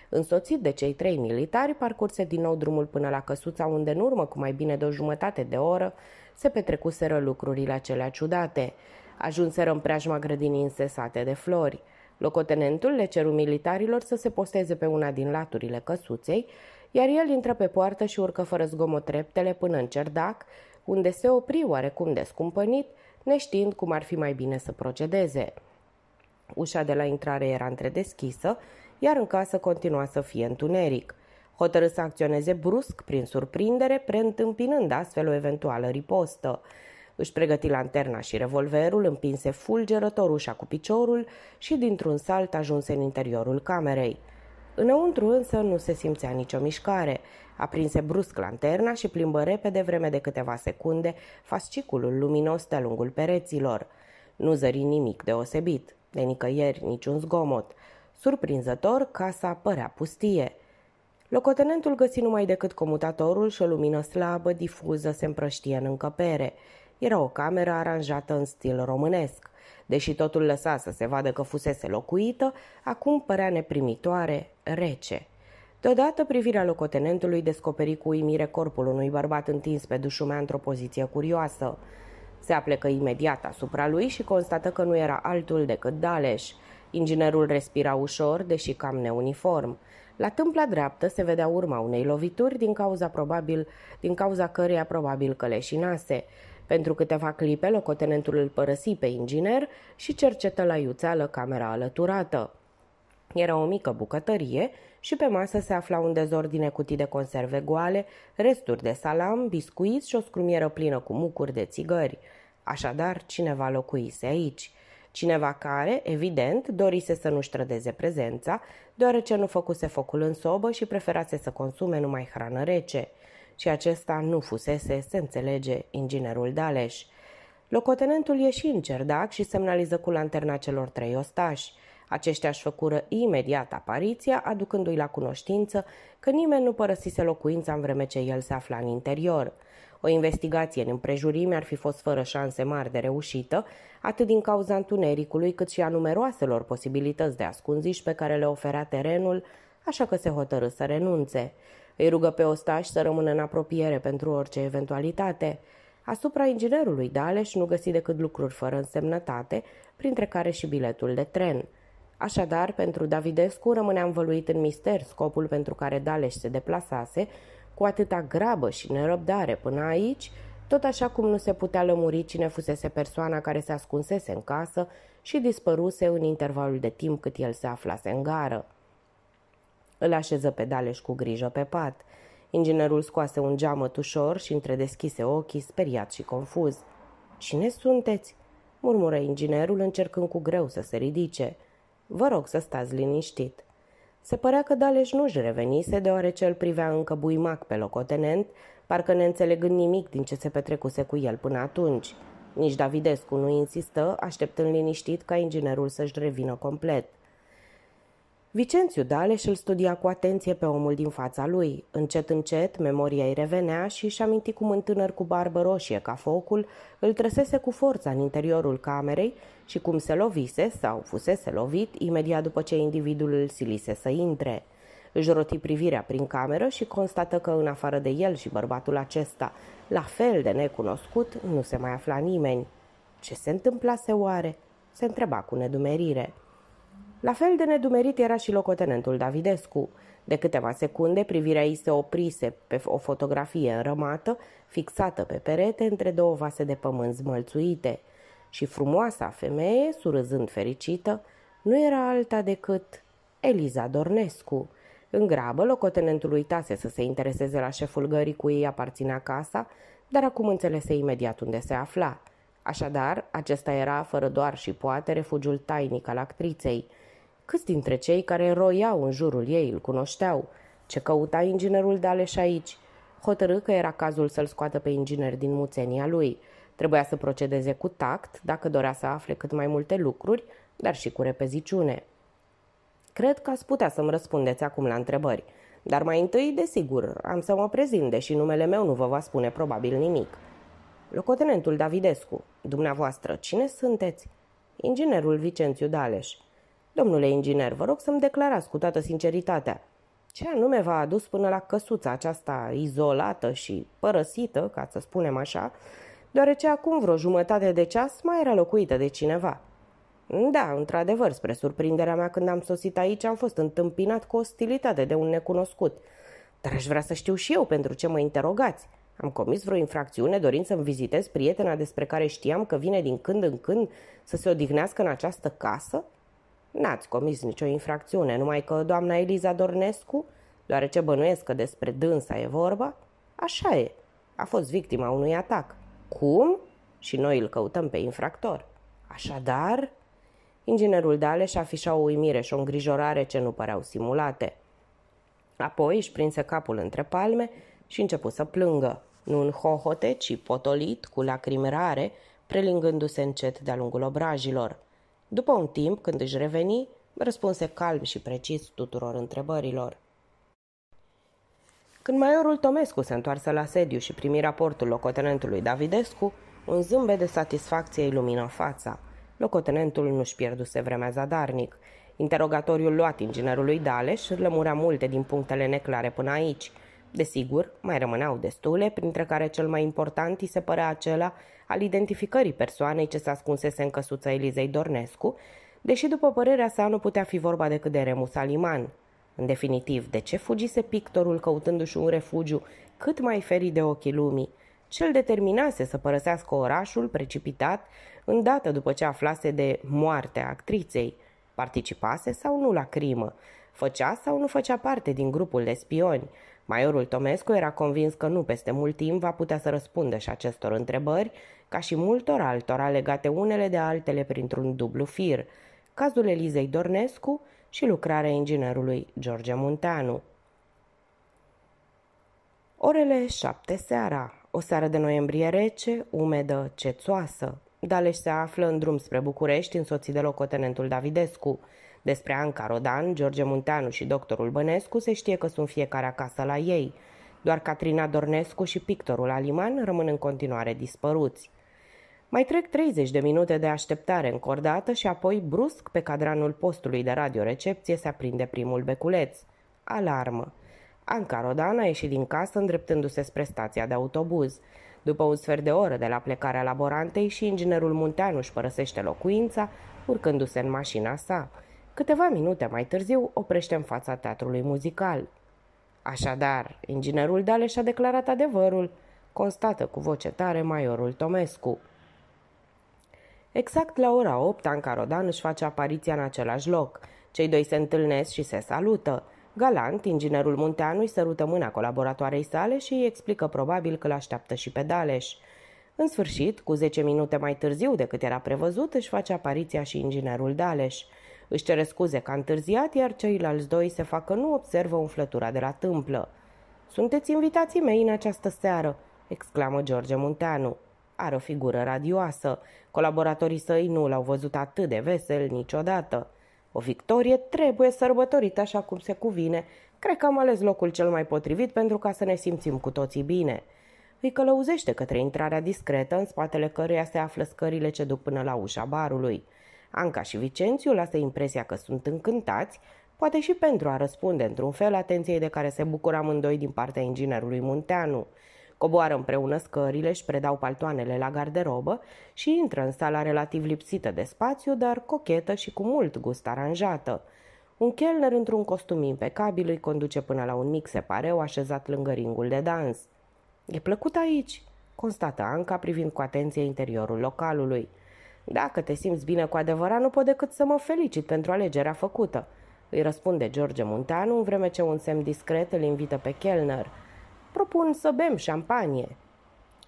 Însoțit de cei trei militari, parcurse din nou drumul până la căsuța unde în urmă cu mai bine de o jumătate de oră se petrecuseră lucrurile acelea ciudate. Ajunseră în preajma grădinii însesate de flori. Locotenentul le ceru militarilor să se posteze pe una din laturile căsuței, iar el intră pe poartă și urcă fără zgomot treptele până în cerdac, unde se opri oarecum descumpănit, neștiind cum ar fi mai bine să procedeze. Ușa de la intrare era întredeschisă, iar în casă continua să fie întuneric hotărât să acționeze brusc, prin surprindere, preîntâmpinând astfel o eventuală ripostă. Își pregăti lanterna și revolverul, împinse fulgerător ușa cu piciorul și dintr-un salt ajunse în interiorul camerei. Înăuntru însă nu se simțea nicio mișcare. Aprinse brusc lanterna și plimbă repede vreme de câteva secunde fasciculul luminos de-a lungul pereților. Nu zări nimic deosebit, de nicăieri niciun zgomot. Surprinzător, casa părea pustie. Locotenentul găsi numai decât comutatorul și o lumină slabă, difuză, se împrăștie în încăpere. Era o cameră aranjată în stil românesc. Deși totul lăsa să se vadă că fusese locuită, acum părea neprimitoare, rece. Deodată privirea locotenentului descoperi cu uimire corpul unui bărbat întins pe dușumea într-o poziție curioasă. Se aplecă imediat asupra lui și constată că nu era altul decât Daleș. Inginerul respira ușor, deși cam neuniform. La tâmpla dreaptă se vedea urma unei lovituri din cauza, probabil, din cauza căreia probabil că leșinase. Pentru câteva clipe, locotenentul îl părăsi pe inginer și cercetă la iuțeală camera alăturată. Era o mică bucătărie și pe masă se afla un dezordine cutii de conserve goale, resturi de salam, biscuiți și o scrumieră plină cu mucuri de țigări. Așadar, cineva locuise aici – Cineva care, evident, dorise să nu strădeze prezența, deoarece nu făcuse focul în sobă și preferase să consume numai hrană rece. Și acesta nu fusese, se înțelege, inginerul Daleș. Locotenentul ieși în cerdac și semnaliză cu lanterna celor trei ostași. Aceștia își făcură imediat apariția, aducându-i la cunoștință că nimeni nu părăsise locuința în vreme ce el se afla în interior – o investigație în împrejurime ar fi fost fără șanse mari de reușită, atât din cauza întunericului, cât și a numeroaselor posibilități de ascunziși pe care le oferea terenul, așa că se hotărâ să renunțe. Îi rugă pe ostași să rămână în apropiere pentru orice eventualitate. Asupra inginerului Daleș nu găsi decât lucruri fără însemnătate, printre care și biletul de tren. Așadar, pentru Davidescu rămânea învăluit în mister scopul pentru care Daleș se deplasase, cu atâta grabă și nerăbdare până aici, tot așa cum nu se putea lămuri cine fusese persoana care se ascunsese în casă și dispăruse în intervalul de timp cât el se aflase în gară. Îl așeză pe Daleș cu grijă pe pat. Inginerul scoase un geamăt ușor și întredeschise ochii, speriat și confuz. Cine sunteți?" murmură inginerul, încercând cu greu să se ridice. Vă rog să stați liniștit." Se părea că Daleș nu-și revenise, deoarece îl privea încă buimac pe locotenent, parcă înțelegând nimic din ce se petrecuse cu el până atunci. Nici Davidescu nu insistă, așteptând liniștit ca inginerul să-și revină complet – Vicențiu Daleș îl studia cu atenție pe omul din fața lui. Încet, încet, memoria îi revenea și își aminti cum un tânăr cu barbă roșie ca focul îl trăsese cu forța în interiorul camerei și cum se lovise sau fusese lovit imediat după ce individul îl silise să intre. Își roti privirea prin cameră și constată că în afară de el și bărbatul acesta, la fel de necunoscut, nu se mai afla nimeni. Ce se întâmplase oare? Se întreba cu nedumerire. La fel de nedumerit era și locotenentul Davidescu. De câteva secunde, privirea ei se oprise pe o fotografie înrămată, fixată pe perete între două vase de pământ zmălțuite. Și frumoasa femeie, surâzând fericită, nu era alta decât Eliza Dornescu. În grabă, locotenentul uitase să se intereseze la șeful gării cu ei aparținea casa, dar acum înțelese imediat unde se afla. Așadar, acesta era, fără doar și poate, refugiul tainic al actriței – Câți dintre cei care roiau în jurul ei îl cunoșteau? Ce căuta inginerul de aleș aici? Hotărâ că era cazul să-l scoată pe inginer din muțenia lui. Trebuia să procedeze cu tact, dacă dorea să afle cât mai multe lucruri, dar și cu repeziciune. Cred că ați putea să-mi răspundeți acum la întrebări. Dar mai întâi, desigur, am să mă prezint, deși numele meu nu vă va spune probabil nimic. Locotenentul Davidescu, dumneavoastră, cine sunteți? Inginerul Vicențiu Daleș. Domnule inginer, vă rog să-mi declarați cu toată sinceritatea. Ce anume v-a adus până la căsuța aceasta izolată și părăsită, ca să spunem așa, deoarece acum vreo jumătate de ceas mai era locuită de cineva. Da, într-adevăr, spre surprinderea mea când am sosit aici, am fost întâmpinat cu ostilitate de un necunoscut. Dar aș vrea să știu și eu pentru ce mă interogați. Am comis vreo infracțiune dorind să-mi vizitez prietena despre care știam că vine din când în când să se odihnească în această casă? N-ați comis nicio infracțiune, numai că doamna Eliza Dornescu, deoarece bănuiesc că despre dânsa e vorba, așa e, a fost victima unui atac. Cum? Și noi îl căutăm pe infractor. Așadar, inginerul și afișa o uimire și o îngrijorare ce nu păreau simulate. Apoi își prinse capul între palme și începu să plângă, nu în hohote, ci potolit, cu lacrimi rare, prelingându-se încet de-a lungul obrajilor – după un timp, când își reveni, răspunse calm și precis tuturor întrebărilor. Când maiorul Tomescu se întoarse la sediu și primi raportul locotenentului Davidescu, un zâmbet de satisfacție ilumină fața. Locotenentul nu-și pierduse vremea zadarnic. Interogatoriul luat inginerului Daleș lămurea multe din punctele neclare până aici – Desigur, mai rămâneau destule, printre care cel mai important îi se părea acela al identificării persoanei ce s ascunsese în căsuța Elizei Dornescu, deși după părerea sa nu putea fi vorba decât de Remus Aliman. În definitiv, de ce fugise pictorul căutându-și un refugiu cât mai ferit de ochii lumii? Cel determinase să părăsească orașul precipitat, în data după ce aflase de moartea actriței. Participase sau nu la crimă? Făcea sau nu făcea parte din grupul de spioni? Maiorul Tomescu era convins că nu peste mult timp va putea să răspundă și acestor întrebări, ca și multor altora legate unele de altele printr-un dublu fir, cazul Elizei Dornescu și lucrarea inginerului George Munteanu. Orele șapte seara, o seară de noiembrie rece, umedă, cețoasă. Daleș se află în drum spre București, însoțit de locotenentul Davidescu – despre Anca Rodan, George Munteanu și doctorul Bănescu se știe că sunt fiecare acasă la ei. Doar Catrina Dornescu și pictorul Aliman rămân în continuare dispăruți. Mai trec 30 de minute de așteptare încordată și apoi, brusc, pe cadranul postului de radiorecepție se aprinde primul beculeț. Alarmă! Anca Rodan a ieșit din casă îndreptându-se spre stația de autobuz. După un sfert de oră de la plecarea laborantei și inginerul Munteanu își părăsește locuința, urcându-se în mașina sa. Câteva minute mai târziu oprește în fața teatrului muzical. Așadar, inginerul și a declarat adevărul, constată cu voce tare maiorul Tomescu. Exact la ora 8, Anca Rodan își face apariția în același loc. Cei doi se întâlnesc și se salută. Galant, inginerul Munteanu, îi sărută mâna colaboratoarei sale și îi explică probabil că l-așteaptă și pe Daleș. În sfârșit, cu 10 minute mai târziu decât era prevăzut, își face apariția și inginerul Daleș. Își cere scuze că a întârziat, iar ceilalți doi se facă nu observă umflătura de la tâmplă. Sunteți invitații mei în această seară!" exclamă George Munteanu. Are o figură radioasă. Colaboratorii săi nu l-au văzut atât de vesel niciodată. O victorie trebuie sărbătorită așa cum se cuvine. Cred că am ales locul cel mai potrivit pentru ca să ne simțim cu toții bine. Îi călăuzește către intrarea discretă, în spatele căreia se află scările ce duc până la ușa barului. Anca și Vicențiu lasă impresia că sunt încântați, poate și pentru a răspunde într-un fel atenției de care se bucură amândoi din partea inginerului Munteanu. Coboară împreună scările, își predau paltoanele la garderobă și intră în sala relativ lipsită de spațiu, dar cochetă și cu mult gust aranjată. Un chelner într-un costum impecabil îi conduce până la un mic separeu așezat lângă ringul de dans. E plăcut aici, constată Anca privind cu atenție interiorul localului – dacă te simți bine cu adevărat, nu pot decât să mă felicit pentru alegerea făcută, îi răspunde George Munteanu, în vreme ce un semn discret îl invită pe Kellner. Propun să bem șampanie.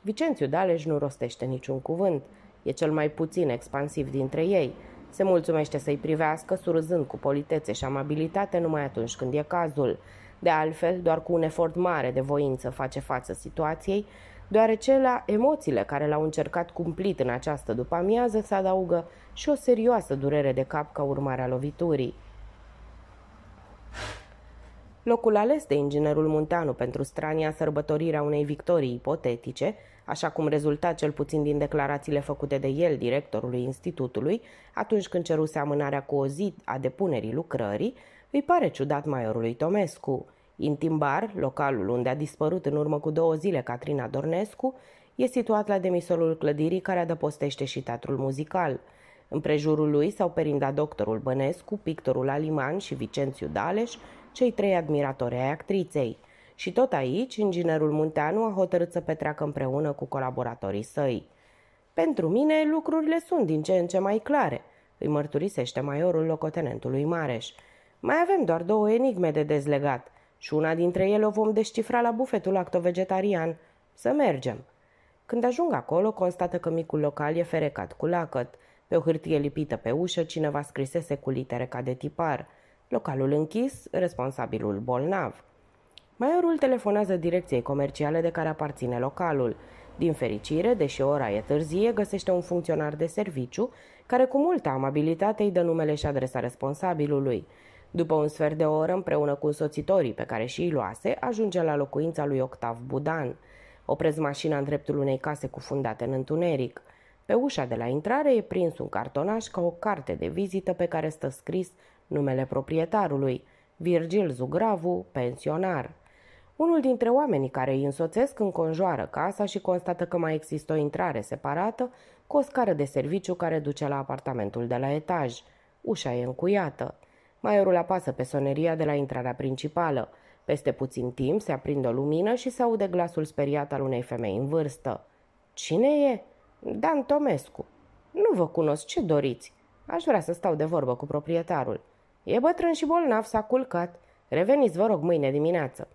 Vicențiu Daleș nu rostește niciun cuvânt. E cel mai puțin expansiv dintre ei. Se mulțumește să-i privească, surâzând cu politețe și amabilitate numai atunci când e cazul. De altfel, doar cu un efort mare de voință face față situației, deoarece la emoțiile care l-au încercat cumplit în această după-amiază se adaugă și o serioasă durere de cap ca urmare a loviturii. Locul ales de inginerul Munteanu pentru strania sărbătorirea unei victorii ipotetice, așa cum rezulta cel puțin din declarațiile făcute de el directorului institutului, atunci când ceruse amânarea cu o zi a depunerii lucrării, îi pare ciudat maiorului Tomescu – Intimbar, localul unde a dispărut în urmă cu două zile Catrina Dornescu, e situat la demisolul clădirii care adăpostește și teatrul muzical. În prejurul lui s-au perindat doctorul Bănescu, pictorul Aliman și Vicențiu Daleș, cei trei admiratori ai actriței. Și tot aici, inginerul Munteanu a hotărât să petreacă împreună cu colaboratorii săi. Pentru mine, lucrurile sunt din ce în ce mai clare, îi mărturisește maiorul locotenentului Mareș. Mai avem doar două enigme de dezlegat – și una dintre ele o vom descifra la bufetul lactovegetarian. Să mergem. Când ajung acolo, constată că micul local e ferecat cu lacăt. Pe o hârtie lipită pe ușă, cineva scrisese cu litere ca de tipar. Localul închis, responsabilul bolnav. Maiorul telefonează direcției comerciale de care aparține localul. Din fericire, deși ora e târzie, găsește un funcționar de serviciu care cu multă amabilitate îi dă numele și adresa responsabilului. După un sfert de oră, împreună cu soțitorii pe care și i luase, ajunge la locuința lui Octav Budan. Oprez mașina în dreptul unei case cufundate în întuneric. Pe ușa de la intrare e prins un cartonaș ca o carte de vizită pe care stă scris numele proprietarului, Virgil Zugravu, pensionar. Unul dintre oamenii care îi însoțesc înconjoară casa și constată că mai există o intrare separată cu o scară de serviciu care duce la apartamentul de la etaj. Ușa e încuiată. Maiorul apasă pe soneria de la intrarea principală. Peste puțin timp se aprinde o lumină și se aude glasul speriat al unei femei în vârstă. Cine e? Dan Tomescu. Nu vă cunosc, ce doriți? Aș vrea să stau de vorbă cu proprietarul. E bătrân și bolnav, s-a culcat. Reveniți, vă rog, mâine dimineață.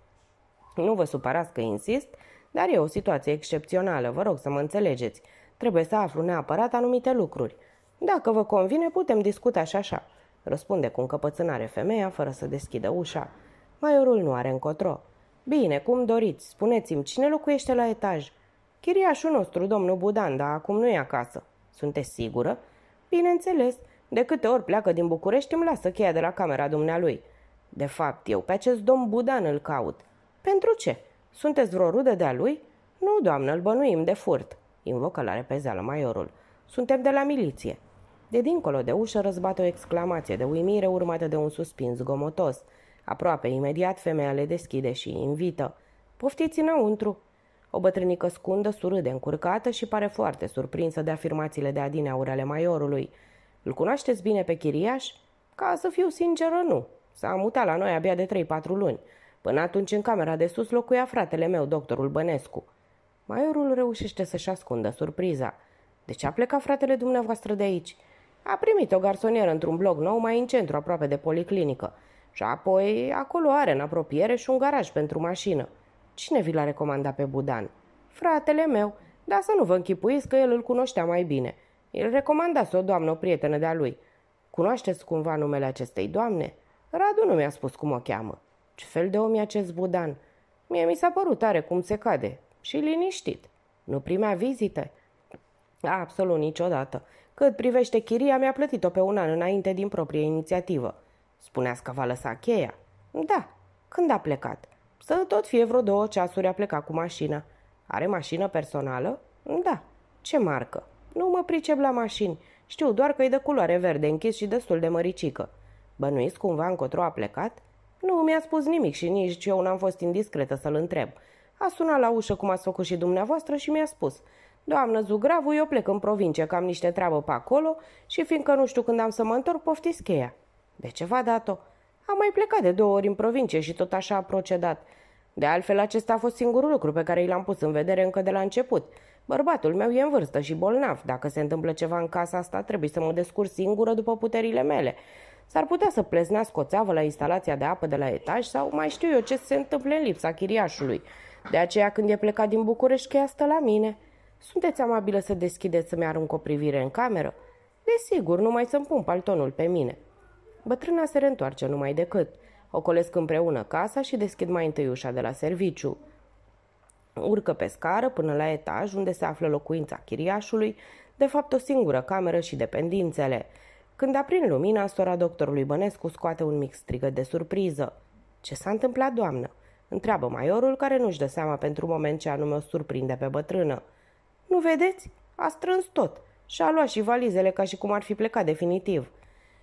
Nu vă supărați că insist, dar e o situație excepțională, vă rog să mă înțelegeți. Trebuie să aflu neapărat anumite lucruri. Dacă vă convine, putem discuta și așa. Răspunde cu încăpățânare femeia, fără să deschidă ușa. Maiorul nu are încotro. Bine, cum doriți, spuneți-mi, cine locuiește la etaj? Chiriașul nostru, domnul Budan, dar acum nu e acasă. Sunteți sigură? Bineînțeles, de câte ori pleacă din București îmi lasă cheia de la camera dumnealui. De fapt, eu pe acest domn Budan îl caut. Pentru ce? Sunteți vreo rudă de-a lui? Nu, doamnă, îl bănuim de furt, invocă la repezeală maiorul. Suntem de la miliție. De dincolo de ușă răzbate o exclamație de uimire urmată de un suspin zgomotos. Aproape imediat femeia le deschide și invită. Poftiți înăuntru! O bătrânică scundă surâde încurcată și pare foarte surprinsă de afirmațiile de adineaur ale maiorului. Îl cunoașteți bine pe chiriaș? Ca să fiu sinceră, nu. S-a mutat la noi abia de 3-4 luni. Până atunci în camera de sus locuia fratele meu, doctorul Bănescu. Maiorul reușește să-și ascundă surpriza. De ce a plecat fratele dumneavoastră de aici?" A primit o garsonieră într-un bloc nou mai în centru, aproape de policlinică. Și apoi, acolo are în apropiere și un garaj pentru mașină. Cine vi l-a recomandat pe Budan? Fratele meu, dar să nu vă închipuiți că el îl cunoștea mai bine. Îl recomandase o doamnă, o prietenă de-a lui. Cunoașteți cumva numele acestei doamne? Radu nu mi-a spus cum o cheamă. Ce fel de om e acest Budan? Mie mi s-a părut tare cum se cade și liniștit. Nu primea vizite? Absolut niciodată. Cât privește chiria, mi-a plătit-o pe un an înainte din proprie inițiativă. Spuneați că va lăsa cheia? Da. Când a plecat? Să tot fie vreo două ceasuri a plecat cu mașina. Are mașină personală? Da. Ce marcă? Nu mă pricep la mașini. Știu doar că e de culoare verde închis și destul de măricică. Bănuiți cumva încotro a plecat? Nu mi-a spus nimic și nici eu n-am fost indiscretă să-l întreb. A sunat la ușă cum ați făcut și dumneavoastră și mi-a spus – Doamnă Zugravu, eu plec în provincie, că am niște treabă pe acolo și fiindcă nu știu când am să mă întorc, poftiți cheia. De ce v-a dat-o? Am mai plecat de două ori în provincie și tot așa a procedat. De altfel, acesta a fost singurul lucru pe care i l-am pus în vedere încă de la început. Bărbatul meu e în vârstă și bolnav. Dacă se întâmplă ceva în casa asta, trebuie să mă descurc singură după puterile mele. S-ar putea să pleznească o țeavă la instalația de apă de la etaj sau mai știu eu ce se întâmplă în lipsa chiriașului. De aceea, când e plecat din București, cheia stă la mine.'' Sunteți amabilă să deschideți să-mi arunc o privire în cameră? Desigur, numai să-mi pun paltonul pe mine. Bătrâna se reîntoarce numai decât. Ocolesc împreună casa și deschid mai întâi ușa de la serviciu. Urcă pe scară până la etaj unde se află locuința chiriașului, de fapt o singură cameră și dependințele. Când aprind lumina, sora doctorului Bănescu scoate un mic strigă de surpriză. Ce s-a întâmplat, doamnă?" întreabă maiorul, care nu-și dă seama pentru moment ce anume o surprinde pe bătrână. Nu vedeți? A strâns tot și a luat și valizele ca și cum ar fi plecat definitiv.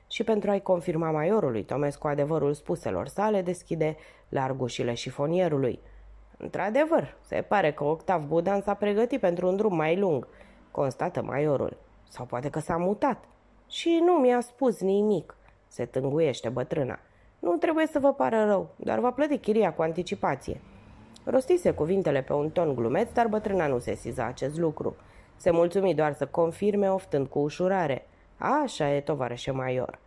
Și pentru a-i confirma maiorului Tomescu adevărul spuselor sale, deschide larg ușile șifonierului. Într-adevăr, se pare că Octav Budan s-a pregătit pentru un drum mai lung, constată maiorul. Sau poate că s-a mutat. Și nu mi-a spus nimic, se tânguiește bătrâna. Nu trebuie să vă pară rău, dar va plăti chiria cu anticipație. Rostise cuvintele pe un ton glumeț, dar bătrâna nu se siza acest lucru. Se mulțumi doar să confirme, oftând cu ușurare. Așa e, tovarășe maior.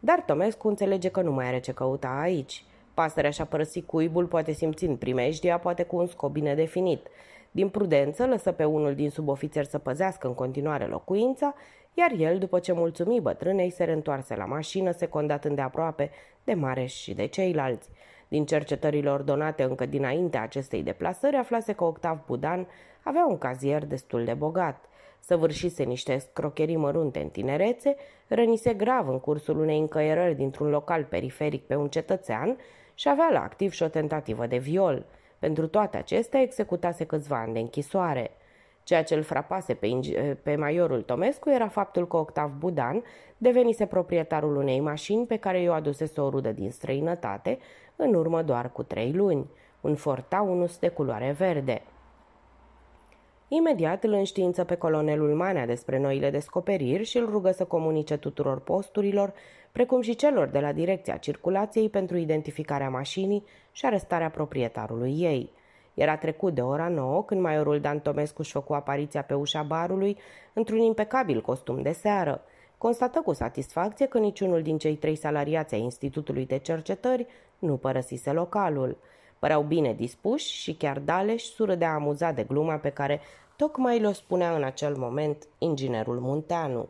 Dar Tomescu înțelege că nu mai are ce căuta aici. Pasărea și-a părăsit cuibul, poate simțind primejdia, poate cu un scop bine definit. Din prudență, lăsă pe unul din subofițeri să păzească în continuare locuința, iar el, după ce mulțumi bătrânei, se reîntoarse la mașină, secondat îndeaproape de Mareș și de ceilalți. Din cercetărilor donate încă dinaintea acestei deplasări, aflase că Octav Budan avea un cazier destul de bogat. Săvârșise niște scrocherii mărunte în tinerețe, rănise grav în cursul unei încăierări dintr-un local periferic pe un cetățean și avea la activ și o tentativă de viol. Pentru toate acestea, executase câțiva ani de închisoare. Ceea ce îl frapase pe, pe majorul Tomescu era faptul că Octav Budan devenise proprietarul unei mașini pe care i-o adusese o rudă din străinătate în urmă doar cu trei luni, un fortaunus de culoare verde. Imediat îl înștiință pe colonelul Manea despre noile descoperiri și îl rugă să comunice tuturor posturilor, precum și celor de la Direcția Circulației pentru identificarea mașinii și arestarea proprietarului ei. Era trecut de ora 9 când maiorul Dan Tomescu își făcu apariția pe ușa barului într-un impecabil costum de seară – constată cu satisfacție că niciunul din cei trei salariați ai Institutului de Cercetări nu părăsise localul. Păreau bine dispuși și chiar Daleș surâdea amuzat de gluma pe care tocmai l o spunea în acel moment inginerul Munteanu.